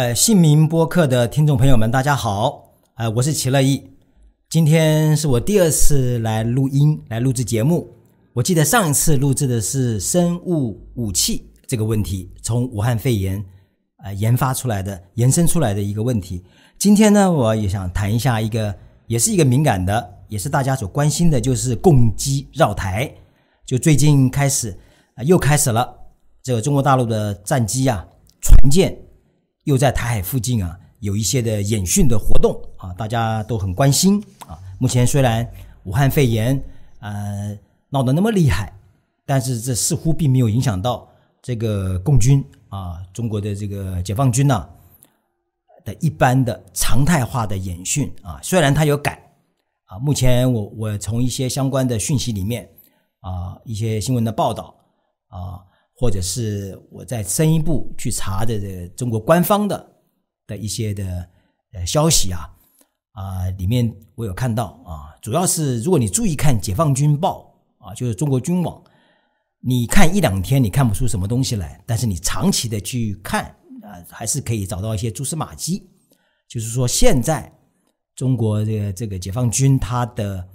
呃，姓名播客的听众朋友们，大家好，呃，我是齐乐意，今天是我第二次来录音来录制节目。我记得上一次录制的是生物武器这个问题，从武汉肺炎呃研发出来的延伸出来的一个问题。今天呢，我也想谈一下一个，也是一个敏感的，也是大家所关心的，就是共机绕台，就最近开始又开始了，这个中国大陆的战机啊、船舰。又在台海附近啊，有一些的演训的活动啊，大家都很关心啊。目前虽然武汉肺炎呃闹得那么厉害，但是这似乎并没有影响到这个共军啊，中国的这个解放军呢的一般的常态化的演训啊。虽然它有改啊，目前我我从一些相关的讯息里面啊，一些新闻的报道啊。或者是我在深一步去查的这个中国官方的的一些的呃消息啊啊里面我有看到啊，主要是如果你注意看《解放军报》啊，就是中国军网，你看一两天你看不出什么东西来，但是你长期的去看啊，还是可以找到一些蛛丝马迹。就是说，现在中国这个这个解放军他的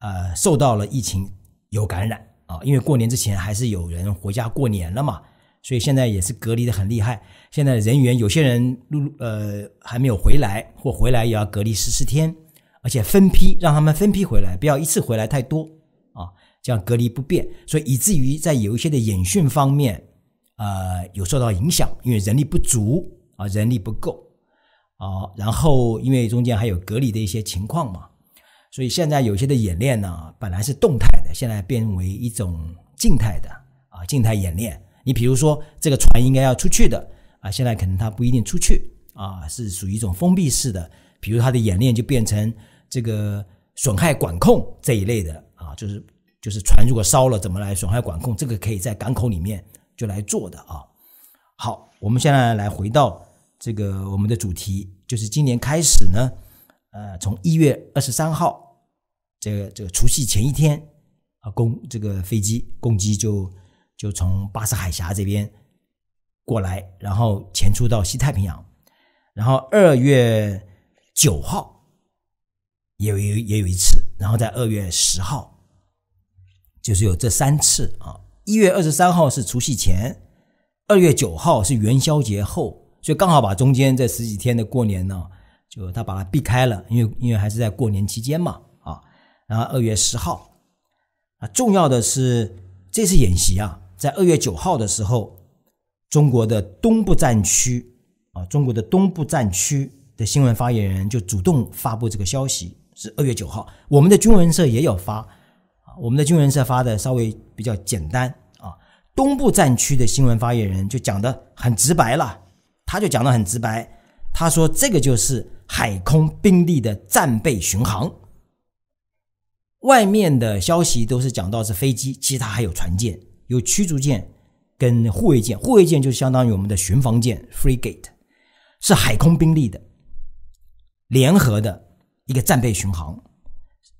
呃受到了疫情有感染。啊，因为过年之前还是有人回家过年了嘛，所以现在也是隔离的很厉害。现在人员有些人入呃还没有回来，或回来也要隔离十四天，而且分批让他们分批回来，不要一次回来太多啊，这样隔离不便。所以以至于在有一些的演训方面，呃，有受到影响，因为人力不足啊，人力不够啊，然后因为中间还有隔离的一些情况嘛。所以现在有些的演练呢，本来是动态的，现在变为一种静态的啊，静态演练。你比如说，这个船应该要出去的啊，现在可能它不一定出去啊，是属于一种封闭式的。比如它的演练就变成这个损害管控这一类的啊，就是就是船如果烧了怎么来损害管控，这个可以在港口里面就来做的啊。好，我们现在来回到这个我们的主题，就是今年开始呢。呃，从一月二十三号，这个这个除夕前一天，啊，攻这个飞机攻击就就从巴士海峡这边过来，然后前出到西太平洋，然后二月九号也有有也有一次，然后在二月十号，就是有这三次啊。一月二十三号是除夕前，二月九号是元宵节后，所以刚好把中间这十几天的过年呢。就他把它避开了，因为因为还是在过年期间嘛，啊，然后二月十号，啊，重要的是这次演习啊，在二月九号的时候，中国的东部战区啊，中国的东部战区的新闻发言人就主动发布这个消息，是二月九号，我们的军文社也有发，啊，我们的军文社发的稍微比较简单啊，东部战区的新闻发言人就讲的很直白了，他就讲的很直白。他说：“这个就是海空兵力的战备巡航。外面的消息都是讲到是飞机，其实它还有船舰，有驱逐舰跟护卫舰。护卫舰就相当于我们的巡防舰 （frigate），是海空兵力的联合的一个战备巡航。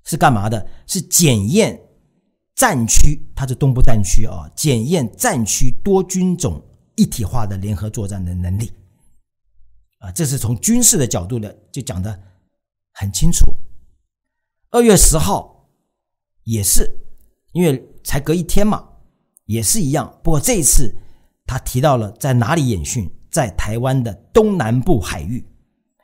是干嘛的？是检验战区，它是东部战区啊，检验战区多军种一体化的联合作战的能力。”啊，这是从军事的角度呢，就讲的很清楚。二月十号也是，因为才隔一天嘛，也是一样。不过这一次他提到了在哪里演训，在台湾的东南部海域，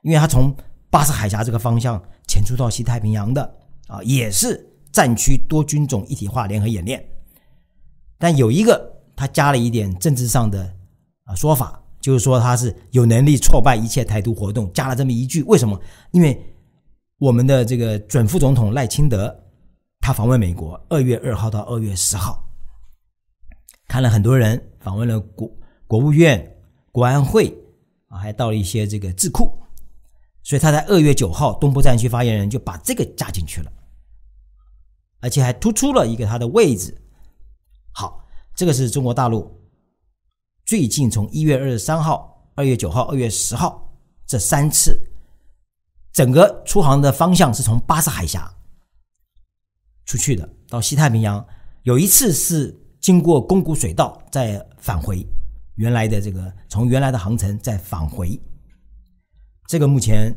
因为他从巴士海峡这个方向前出到西太平洋的啊，也是战区多军种一体化联合演练。但有一个，他加了一点政治上的啊说法。就是说他是有能力挫败一切台独活动，加了这么一句，为什么？因为我们的这个准副总统赖清德，他访问美国，二月二号到二月十号，看了很多人，访问了国国务院、国安会啊，还到了一些这个智库，所以他在二月九号，东部战区发言人就把这个加进去了，而且还突出了一个他的位置。好，这个是中国大陆。最近从一月二十三号、二月九号、二月十号这三次，整个出航的方向是从巴士海峡出去的，到西太平洋。有一次是经过宫古水道再返回原来的这个，从原来的航程再返回。这个目前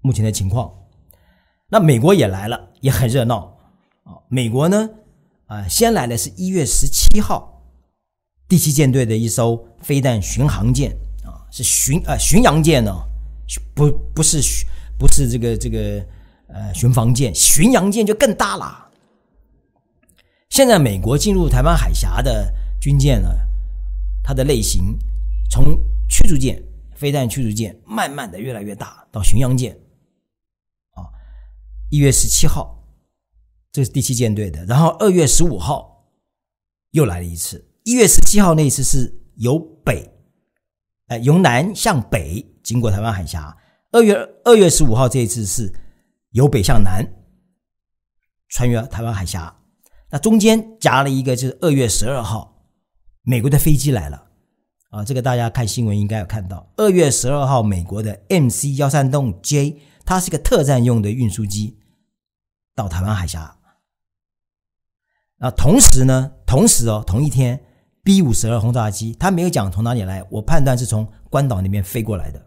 目前的情况，那美国也来了，也很热闹啊。美国呢，啊，先来的是一月十七号。第七舰队的一艘飞弹巡航舰啊，是巡啊巡洋舰呢，不不是不是这个这个呃巡防舰，巡洋舰就更大了。现在美国进入台湾海峡的军舰呢，它的类型从驱逐舰、飞弹驱逐舰，慢慢的越来越大到巡洋舰。啊，一月十七号，这是第七舰队的，然后二月十五号又来了一次。一月十七号那一次是由北，哎，由南向北经过台湾海峡。二月二月十五号这一次是由北向南穿越台湾海峡。那中间夹了一个，就是二月十二号，美国的飞机来了啊！这个大家看新闻应该有看到。二月十二号，美国的 MC 幺三六 J，它是一个特战用的运输机，到台湾海峡。那同时呢，同时哦，同一天。B 五十二轰炸机，他没有讲从哪里来，我判断是从关岛那边飞过来的。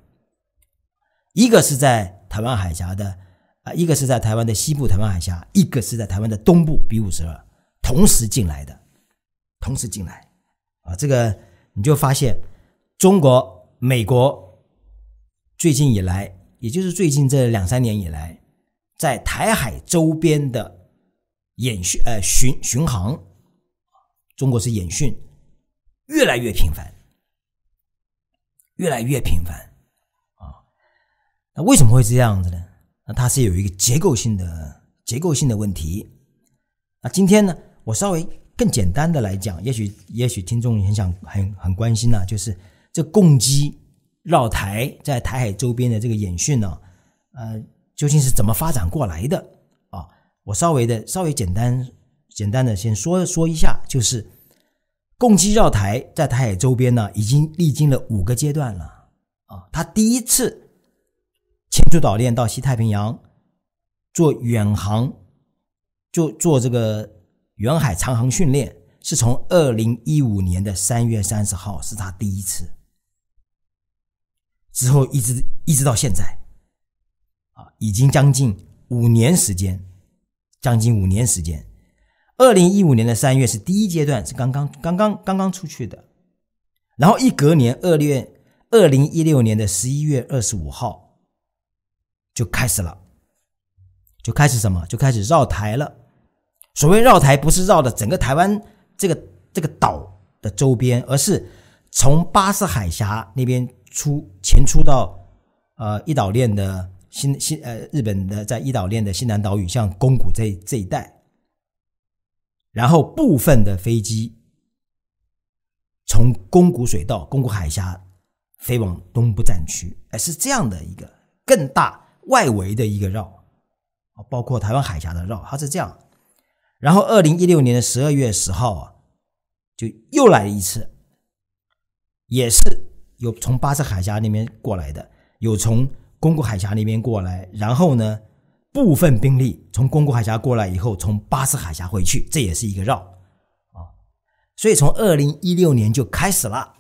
一个是在台湾海峡的，啊，一个是在台湾的西部台湾海峡，一个是在台湾的东部 B 五十二同时进来的，同时进来，啊，这个你就发现，中国、美国最近以来，也就是最近这两三年以来，在台海周边的演训、呃巡巡航，中国是演训。越来越频繁，越来越频繁啊！那为什么会这样子呢？那它是有一个结构性的结构性的问题。那今天呢，我稍微更简单的来讲，也许也许听众很想很很关心呢，就是这共机绕台在台海周边的这个演训呢，呃，究竟是怎么发展过来的啊？我稍微的稍微简单简单的先说说一下，就是。共机绕台在台海周边呢，已经历经了五个阶段了啊！他第一次潜出岛链到西太平洋做远航，做做这个远海长航训练，是从二零一五年的三月三十号是他第一次，之后一直一直到现在，啊，已经将近五年时间，将近五年时间。二零一五年的三月是第一阶段，是刚刚刚刚刚刚出去的，然后一隔年二月，二零一六年的十一月二十五号就开始了，就开始什么？就开始绕台了。所谓绕台，不是绕的整个台湾这个这个岛的周边，而是从巴士海峡那边出，前出到呃一岛链的新新呃日本的在一岛链的新南岛屿，像宫古这这一带。然后部分的飞机从宫古水道、宫古海峡飞往东部战区，哎，是这样的一个更大外围的一个绕，包括台湾海峡的绕，它是这样。然后，二零一六年的十二月十号啊，就又来一次，也是有从巴士海峡那边过来的，有从宫古海峡那边过来，然后呢？部分兵力从宫古海峡过来以后，从巴士海峡回去，这也是一个绕啊。所以从二零一六年就开始了，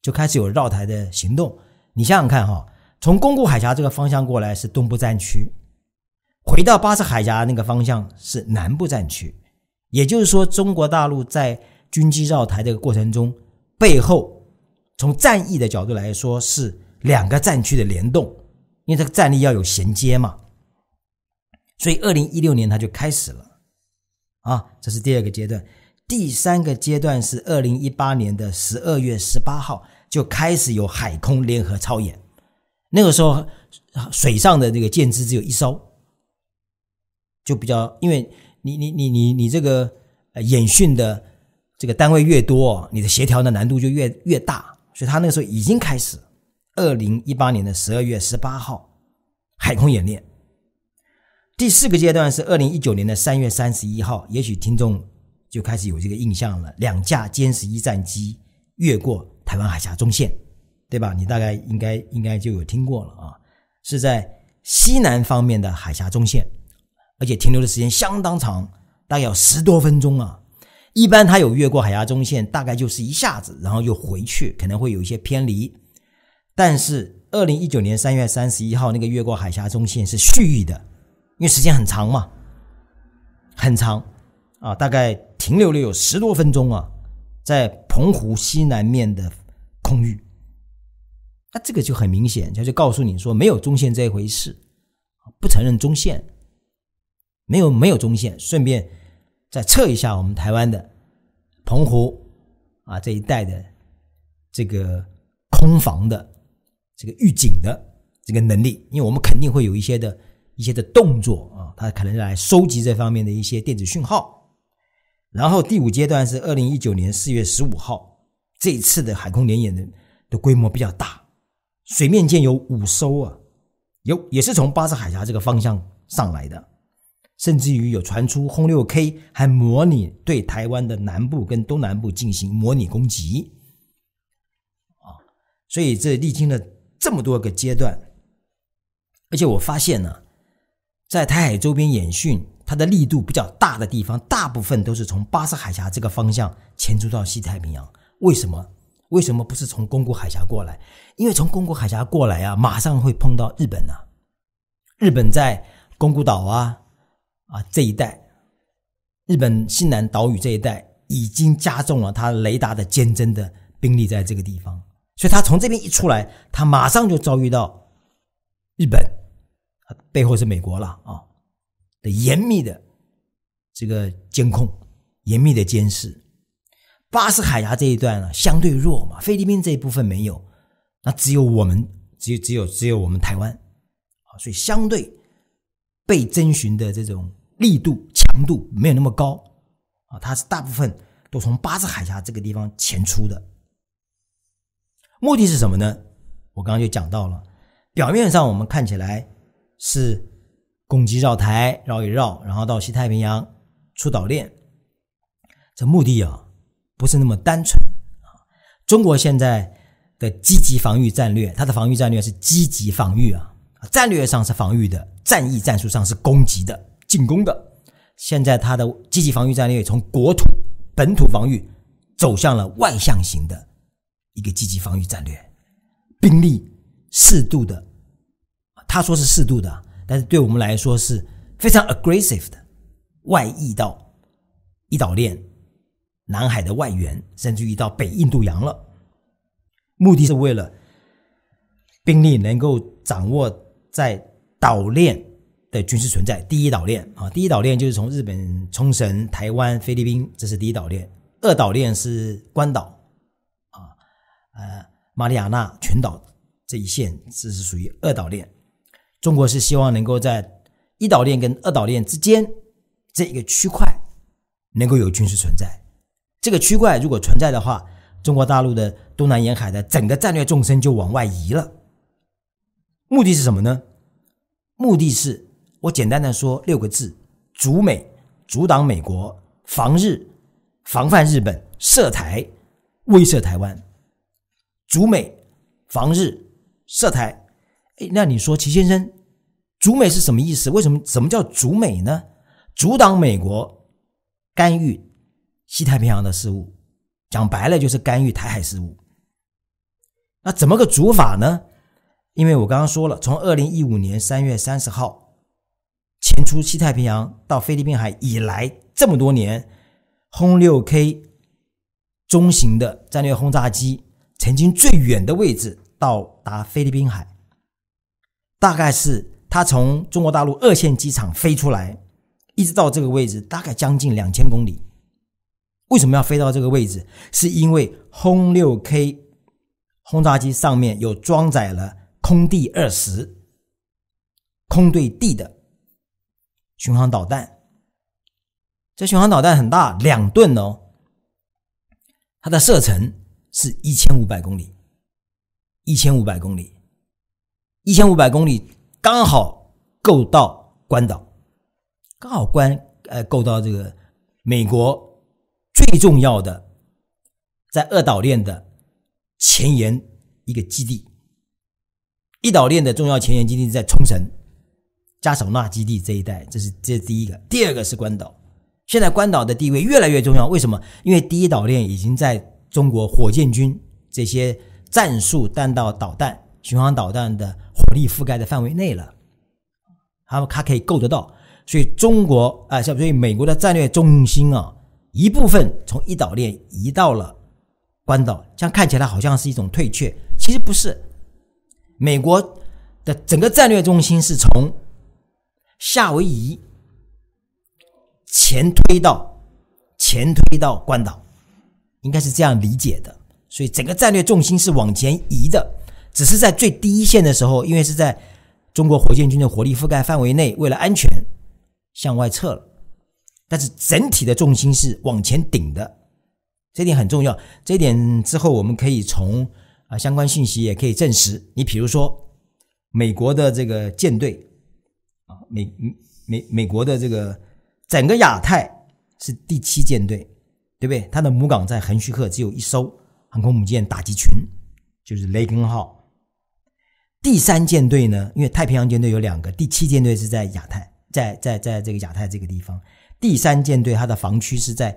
就开始有绕台的行动。你想想看哈，从宫古海峡这个方向过来是东部战区，回到巴士海峡那个方向是南部战区。也就是说，中国大陆在军机绕台这个过程中，背后从战役的角度来说是两个战区的联动，因为这个战力要有衔接嘛。所以，二零一六年它就开始了，啊，这是第二个阶段。第三个阶段是二零一八年的十二月十八号就开始有海空联合操演。那个时候，水上的那个舰只只有一艘，就比较，因为你你你你你这个呃演训的这个单位越多，你的协调的难度就越越大。所以，他那个时候已经开始，二零一八年的十二月十八号海空演练。第四个阶段是二零一九年的三月三十一号，也许听众就开始有这个印象了。两架歼十一战机越过台湾海峡中线，对吧？你大概应该应该就有听过了啊，是在西南方面的海峡中线，而且停留的时间相当长，大概要十多分钟啊。一般它有越过海峡中线，大概就是一下子，然后又回去，可能会有一些偏离。但是二零一九年三月三十一号那个越过海峡中线是蓄意的。因为时间很长嘛，很长啊，大概停留了有十多分钟啊，在澎湖西南面的空域，那这个就很明显，他就告诉你说没有中线这一回事，不承认中线，没有没有中线。顺便再测一下我们台湾的澎湖啊这一带的这个空防的这个预警的这个能力，因为我们肯定会有一些的。一些的动作啊，他可能来收集这方面的一些电子讯号。然后第五阶段是二零一九年四月十五号，这一次的海空联演的的规模比较大，水面舰有五艘啊，有也是从巴士海峡这个方向上来的，甚至于有传出轰六 K 还模拟对台湾的南部跟东南部进行模拟攻击啊。所以这历经了这么多个阶段，而且我发现呢。在台海周边演训，它的力度比较大的地方，大部分都是从巴士海峡这个方向前出到西太平洋。为什么？为什么不是从宫古海峡过来？因为从宫古海峡过来啊，马上会碰到日本呐。日本在宫古岛啊啊这一带，日本西南岛屿这一带已经加重了它雷达的尖针的兵力在这个地方，所以它从这边一出来，它马上就遭遇到日本。背后是美国了啊，的严密的这个监控，严密的监视。巴士海峡这一段呢，相对弱嘛，菲律宾这一部分没有，那只有我们，只有只有只有我们台湾啊，所以相对被征询的这种力度强度没有那么高啊，它是大部分都从巴士海峡这个地方潜出的，目的是什么呢？我刚刚就讲到了，表面上我们看起来。是攻击绕台绕一绕，然后到西太平洋出岛链。这目的啊不是那么单纯啊。中国现在的积极防御战略，它的防御战略是积极防御啊，战略上是防御的，战役战术上是攻击的、进攻的。现在它的积极防御战略从国土本土防御走向了外向型的一个积极防御战略，兵力适度的。他说是适度的，但是对我们来说是非常 aggressive 的，外溢到一岛链、南海的外缘，甚至于到北印度洋了。目的是为了兵力能够掌握在岛链的军事存在。第一岛链啊，第一岛链就是从日本冲绳、台湾、菲律宾，这是第一岛链；二岛链是关岛啊、呃、马里亚纳群岛这一线，这是属于二岛链。中国是希望能够在一岛链跟二岛链之间这一个区块能够有军事存在。这个区块如果存在的话，中国大陆的东南沿海的整个战略纵深就往外移了。目的是什么呢？目的是我简单的说六个字：阻美、阻挡美国、防日、防范日本、涉台、威慑台湾。阻美、防日、涉台。哎，那你说齐先生？主美是什么意思？为什么什么叫主美呢？阻挡美国干预西太平洋的事务，讲白了就是干预台海事务。那怎么个主法呢？因为我刚刚说了，从二零一五年三月三十号前出西太平洋到菲律宾海以来这么多年，轰六 K 中型的战略轰炸机曾经最远的位置到达菲律宾海，大概是。它从中国大陆二线机场飞出来，一直到这个位置，大概将近两千公里。为什么要飞到这个位置？是因为轰六 K 轰炸机上面有装载了空地二十空对地的巡航导弹。这巡航导弹很大，两吨哦。它的射程是一千五百公里，一千五百公里，一千五百公里。刚好够到关岛，刚好关呃够到这个美国最重要的在二岛链的前沿一个基地，一岛链的重要前沿基地在冲绳加首纳基地这一带，这是这是第一个。第二个是关岛，现在关岛的地位越来越重要。为什么？因为第一岛链已经在中国火箭军这些战术弹道导弹、巡航导弹的。火力覆盖的范围内了，他们他可以够得到，所以中国啊，所以美国的战略重心啊，一部分从一岛链移到了关岛，这样看起来好像是一种退却，其实不是。美国的整个战略重心是从夏威夷前推到前推到关岛，应该是这样理解的，所以整个战略重心是往前移的。只是在最低一线的时候，因为是在中国火箭军的火力覆盖范围内，为了安全向外撤了。但是整体的重心是往前顶的，这点很重要。这点之后，我们可以从啊相关信息也可以证实。你比如说美国的这个舰队啊，美美美国的这个整个亚太是第七舰队，对不对？它的母港在横须贺，只有一艘航空母舰打击群，就是雷根号。第三舰队呢？因为太平洋舰队有两个，第七舰队是在亚太，在在在这个亚太这个地方。第三舰队它的防区是在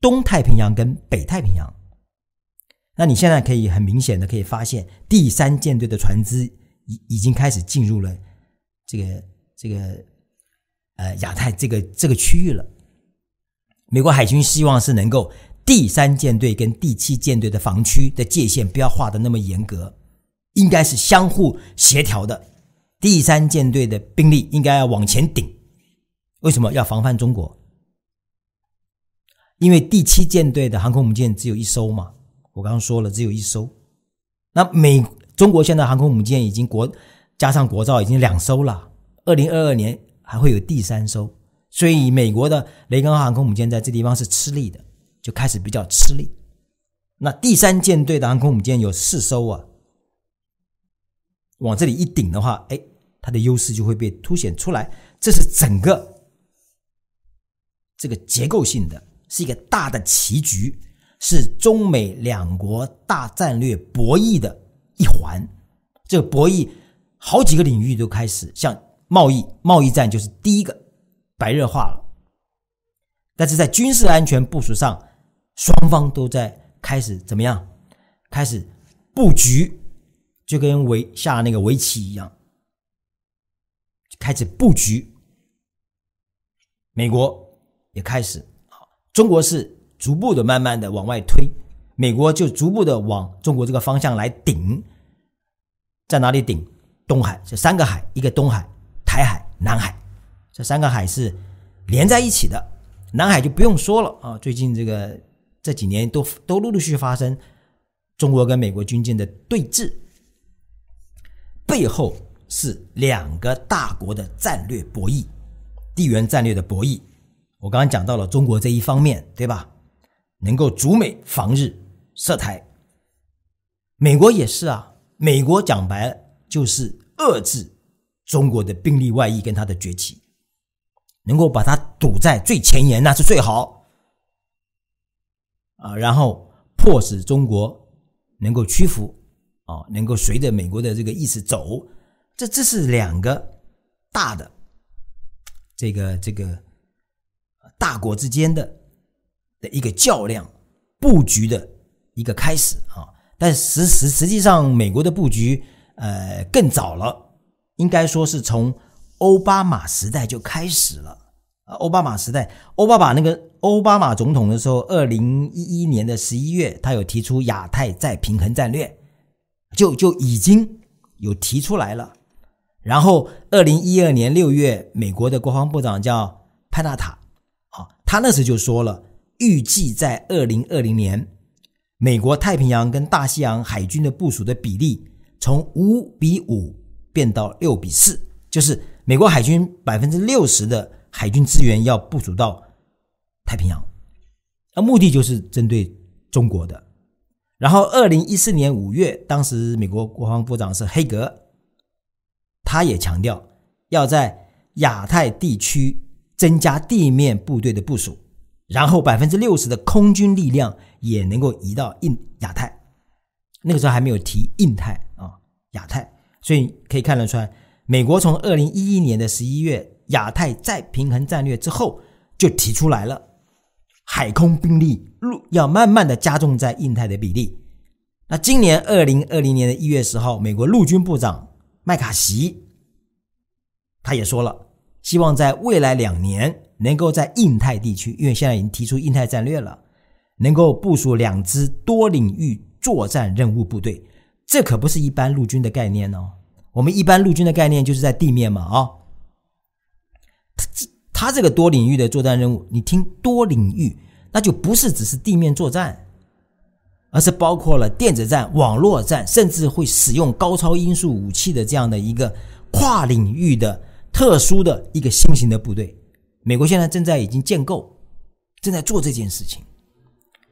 东太平洋跟北太平洋。那你现在可以很明显的可以发现，第三舰队的船只已已经开始进入了这个这个呃亚太这个这个区域了。美国海军希望是能够第三舰队跟第七舰队的防区的界限不要画的那么严格。应该是相互协调的。第三舰队的兵力应该要往前顶。为什么要防范中国？因为第七舰队的航空母舰只有一艘嘛，我刚刚说了只有一艘。那美中国现在航空母舰已经国加上国造已经两艘了，二零二二年还会有第三艘。所以美国的“雷根”号航空母舰在这地方是吃力的，就开始比较吃力。那第三舰队的航空母舰有四艘啊。往这里一顶的话，哎，它的优势就会被凸显出来。这是整个这个结构性的，是一个大的棋局，是中美两国大战略博弈的一环。这个博弈好几个领域都开始，像贸易，贸易战就是第一个白热化了。但是在军事安全部署上，双方都在开始怎么样？开始布局。就跟围下那个围棋一样，开始布局。美国也开始，中国是逐步的、慢慢的往外推，美国就逐步的往中国这个方向来顶。在哪里顶？东海这三个海，一个东海、台海、南海，这三个海是连在一起的。南海就不用说了啊，最近这个这几年都都陆陆续发生中国跟美国军舰的对峙。背后是两个大国的战略博弈，地缘战略的博弈。我刚刚讲到了中国这一方面，对吧？能够逐美防日涉台，美国也是啊。美国讲白了就是遏制中国的兵力外溢跟它的崛起，能够把它堵在最前沿那是最好啊，然后迫使中国能够屈服。啊，能够随着美国的这个意思走，这这是两个大的这个这个大国之间的一个较量布局的一个开始啊。但实实实际上，美国的布局呃更早了，应该说是从奥巴马时代就开始了啊。奥巴马时代，奥巴马那个奥巴马总统的时候，二零一一年的十一月，他有提出亚太再平衡战略。就就已经有提出来了，然后二零一二年六月，美国的国防部长叫潘纳塔，啊，他那时就说了，预计在二零二零年，美国太平洋跟大西洋海军的部署的比例从五比五变到六比四，就是美国海军百分之六十的海军资源要部署到太平洋，那目的就是针对中国的。然后，二零一四年五月，当时美国国防部长是黑格，他也强调要在亚太地区增加地面部队的部署，然后百分之六十的空军力量也能够移到印亚太。那个时候还没有提印太啊，亚太，所以可以看得出来，美国从二零一一年的十一月亚太再平衡战略之后就提出来了。海空兵力入要慢慢的加重在印太的比例。那今年二零二零年的一月十号，美国陆军部长麦卡锡他也说了，希望在未来两年能够在印太地区，因为现在已经提出印太战略了，能够部署两支多领域作战任务部队。这可不是一般陆军的概念哦，我们一般陆军的概念就是在地面嘛啊，他这。他这个多领域的作战任务，你听多领域，那就不是只是地面作战，而是包括了电子战、网络战，甚至会使用高超音速武器的这样的一个跨领域的特殊的一个新型的部队。美国现在正在已经建构，正在做这件事情，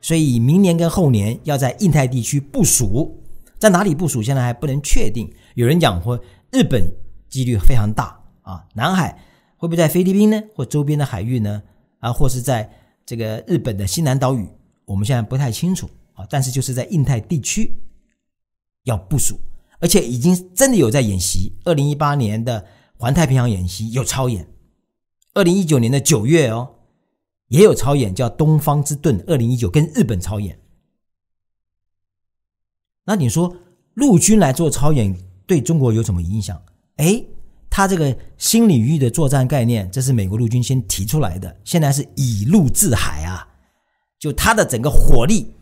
所以明年跟后年要在印太地区部署，在哪里部署现在还不能确定。有人讲说日本几率非常大啊，南海。会不会在菲律宾呢，或周边的海域呢？啊，或是在这个日本的西南岛屿？我们现在不太清楚啊。但是就是在印太地区要部署，而且已经真的有在演习。二零一八年的环太平洋演习有超演，二零一九年的九月哦也有超演，叫东方之盾。二零一九跟日本超演。那你说陆军来做超演，对中国有什么影响？哎？他这个新领域的作战概念，这是美国陆军先提出来的。现在是以陆制海啊，就他的整个火力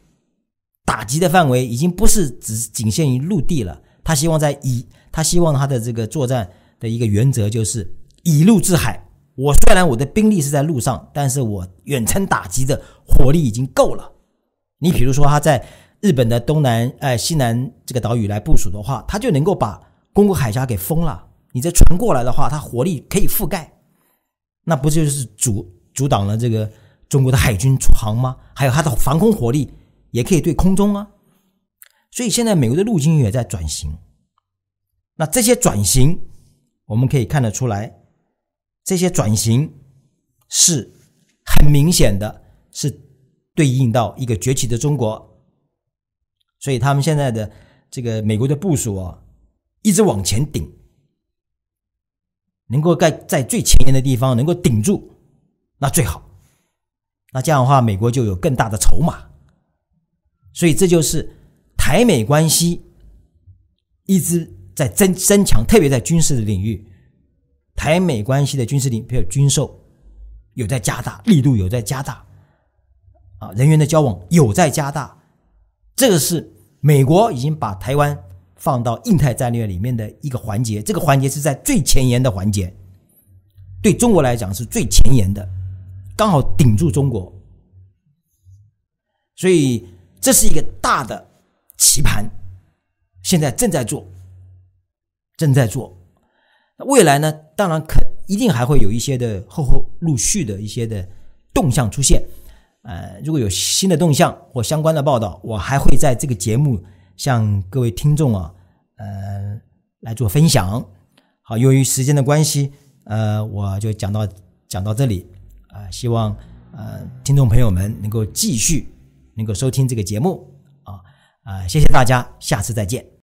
打击的范围已经不是只仅限于陆地了。他希望在以他希望他的这个作战的一个原则就是以陆制海。我虽然我的兵力是在路上，但是我远程打击的火力已经够了。你比如说他在日本的东南呃西南这个岛屿来部署的话，他就能够把宫古海峡给封了。你这传过来的话，它火力可以覆盖，那不就是阻阻挡了这个中国的海军航吗？还有它的防空火力也可以对空中啊。所以现在美国的陆军也在转型。那这些转型，我们可以看得出来，这些转型是很明显的，是对应到一个崛起的中国。所以他们现在的这个美国的部署啊，一直往前顶。能够在在最前沿的地方能够顶住，那最好。那这样的话，美国就有更大的筹码。所以，这就是台美关系一直在增增强，特别在军事的领域，台美关系的军事领域，比如军售有在加大力度，有在加大啊，人员的交往有在加大。这个是美国已经把台湾。放到印太战略里面的一个环节，这个环节是在最前沿的环节，对中国来讲是最前沿的，刚好顶住中国，所以这是一个大的棋盘，现在正在做，正在做，那未来呢？当然可一定还会有一些的后后陆续的一些的动向出现，呃，如果有新的动向或相关的报道，我还会在这个节目。向各位听众啊，呃，来做分享。好，由于时间的关系，呃，我就讲到讲到这里。啊，希望呃听众朋友们能够继续能够收听这个节目。啊啊，谢谢大家，下次再见。